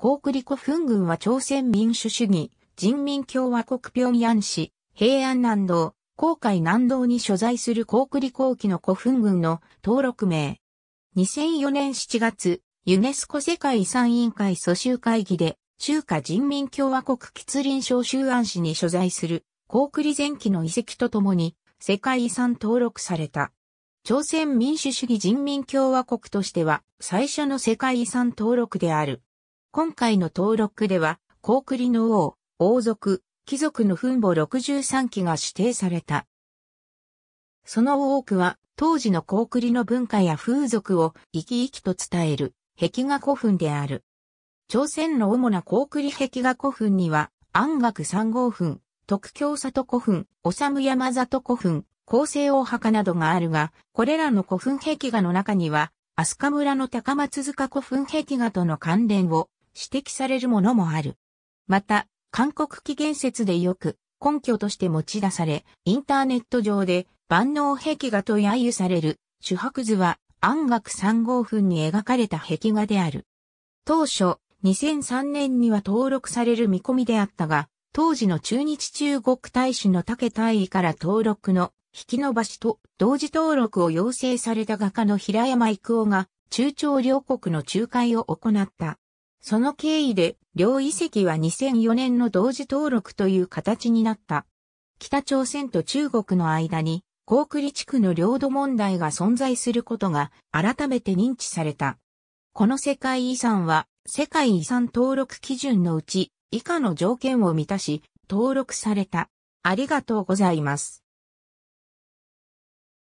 コークリ古墳群は朝鮮民主主義、人民共和国平壌市、平安南道、黄海南道に所在するコークリ後期の古墳群の登録名。2004年7月、ユネスコ世界遺産委員会蘇集会議で、中華人民共和国吉林省周安市に所在する、コークリ前期の遺跡とともに、世界遺産登録された。朝鮮民主主義人民共和国としては、最初の世界遺産登録である。今回の登録では、高栗の王、王族、貴族の墳墓63基が指定された。その多くは、当時の高栗の文化や風俗を生き生きと伝える、壁画古墳である。朝鮮の主な高栗壁画古墳には、安岳三号墳、徳京里古墳、修山里古墳、厚生大墓などがあるが、これらの古墳壁画の中には、飛鳥村の高松塚古墳壁画との関連を指摘されるものもある。また、韓国起源説でよく根拠として持ち出され、インターネット上で万能壁画と揶揄される、主白図は安楽3号墳に描かれた壁画である。当初、2003年には登録される見込みであったが、当時の中日中国大使の竹大尉から登録の引き延ばしと同時登録を要請された画家の平山郁夫が中朝両国の仲介を行った。その経緯で、両遺跡は2004年の同時登録という形になった。北朝鮮と中国の間に、高栗地区の領土問題が存在することが改めて認知された。この世界遺産は、世界遺産登録基準のうち、以下の条件を満たし、登録された。ありがとうございます。